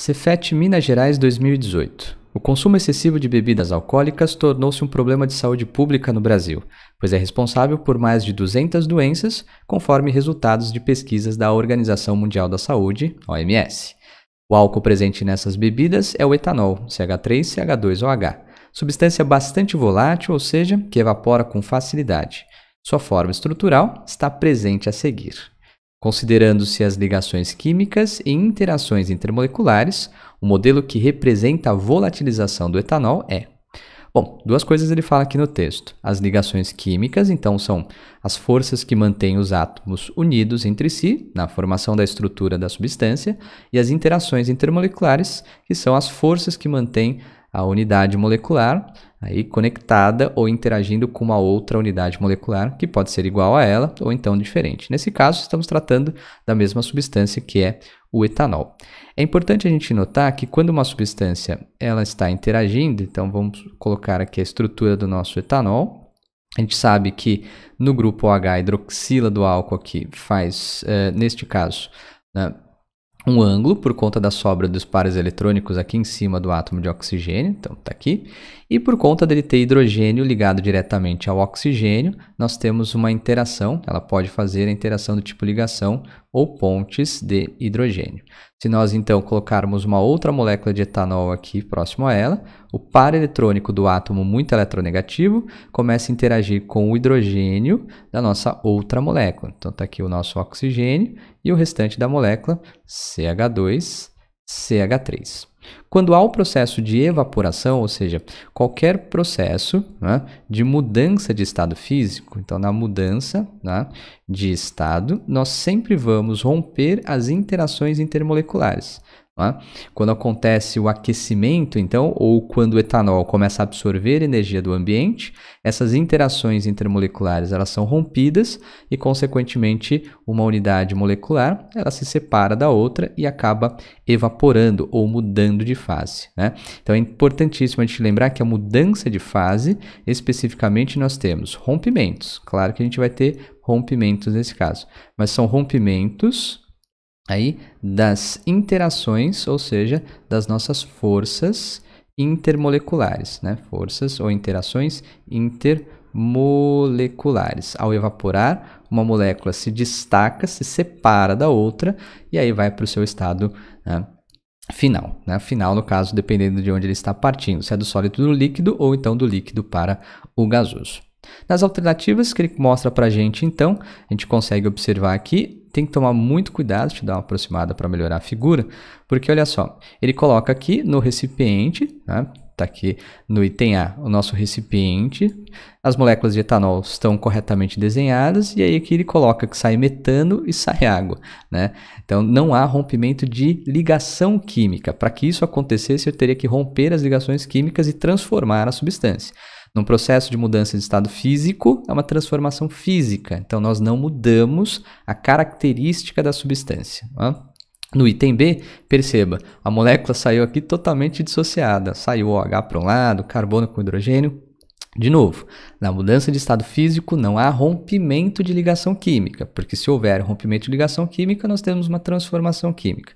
Cefet Minas Gerais 2018. O consumo excessivo de bebidas alcoólicas tornou-se um problema de saúde pública no Brasil, pois é responsável por mais de 200 doenças, conforme resultados de pesquisas da Organização Mundial da Saúde, OMS. O álcool presente nessas bebidas é o etanol, CH3CH2OH, substância bastante volátil, ou seja, que evapora com facilidade. Sua forma estrutural está presente a seguir. Considerando-se as ligações químicas e interações intermoleculares, o modelo que representa a volatilização do etanol é. Bom, duas coisas ele fala aqui no texto. As ligações químicas, então, são as forças que mantêm os átomos unidos entre si, na formação da estrutura da substância, e as interações intermoleculares, que são as forças que mantêm a unidade molecular aí conectada ou interagindo com uma outra unidade molecular que pode ser igual a ela ou então diferente. Nesse caso, estamos tratando da mesma substância que é o etanol. É importante a gente notar que quando uma substância ela está interagindo, então vamos colocar aqui a estrutura do nosso etanol, a gente sabe que no grupo OH a hidroxila do álcool aqui faz, uh, neste caso, né, um ângulo por conta da sobra dos pares eletrônicos aqui em cima do átomo de oxigênio, então está aqui, e por conta dele ter hidrogênio ligado diretamente ao oxigênio, nós temos uma interação, ela pode fazer a interação do tipo ligação ou pontes de hidrogênio. Se nós então colocarmos uma outra molécula de etanol aqui próximo a ela, o par eletrônico do átomo muito eletronegativo começa a interagir com o hidrogênio da nossa outra molécula. Então está aqui o nosso oxigênio e o restante da molécula CH2, CH3. Quando há o processo de evaporação, ou seja, qualquer processo né, de mudança de estado físico, então na mudança né, de estado, nós sempre vamos romper as interações intermoleculares. Quando acontece o aquecimento, então, ou quando o etanol começa a absorver energia do ambiente, essas interações intermoleculares elas são rompidas e, consequentemente, uma unidade molecular ela se separa da outra e acaba evaporando ou mudando de fase. Né? Então, é importantíssimo a gente lembrar que a mudança de fase, especificamente, nós temos rompimentos. Claro que a gente vai ter rompimentos nesse caso, mas são rompimentos aí das interações, ou seja, das nossas forças intermoleculares, né? Forças ou interações intermoleculares. Ao evaporar, uma molécula se destaca, se separa da outra e aí vai para o seu estado né, final, né? Final no caso, dependendo de onde ele está partindo, se é do sólido do líquido ou então do líquido para o gasoso. Nas alternativas que ele mostra para a gente, então, a gente consegue observar aqui tem que tomar muito cuidado, te dar uma aproximada para melhorar a figura, porque olha só, ele coloca aqui no recipiente, né? Tá aqui no item A, o nosso recipiente. As moléculas de etanol estão corretamente desenhadas e aí aqui ele coloca que sai metano e sai água, né? Então não há rompimento de ligação química. Para que isso acontecesse, eu teria que romper as ligações químicas e transformar a substância. Num processo de mudança de estado físico, é uma transformação física. Então, nós não mudamos a característica da substância. No item B, perceba, a molécula saiu aqui totalmente dissociada. Saiu OH para um lado, carbono com hidrogênio. De novo, na mudança de estado físico não há rompimento de ligação química, porque se houver rompimento de ligação química, nós temos uma transformação química.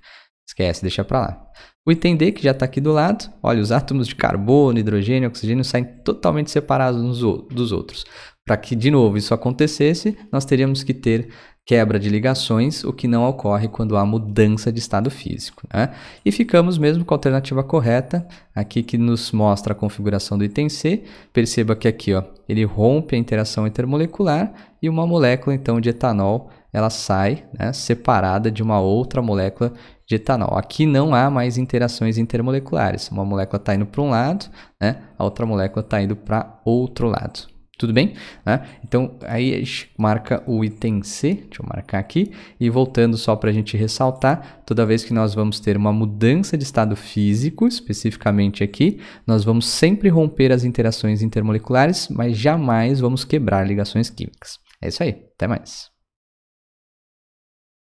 Esquece, deixa para lá. O item D, que já está aqui do lado, olha, os átomos de carbono, hidrogênio e oxigênio saem totalmente separados uns dos outros. Para que, de novo, isso acontecesse, nós teríamos que ter quebra de ligações, o que não ocorre quando há mudança de estado físico. Né? E ficamos mesmo com a alternativa correta, aqui que nos mostra a configuração do item C. Perceba que aqui ó, ele rompe a interação intermolecular e uma molécula então de etanol ela sai né, separada de uma outra molécula de etanol. Aqui não há mais interações intermoleculares. Uma molécula está indo para um lado, né, a outra molécula está indo para outro lado tudo bem? Né? Então, aí a gente marca o item C, deixa eu marcar aqui, e voltando só para a gente ressaltar, toda vez que nós vamos ter uma mudança de estado físico, especificamente aqui, nós vamos sempre romper as interações intermoleculares, mas jamais vamos quebrar ligações químicas. É isso aí, até mais.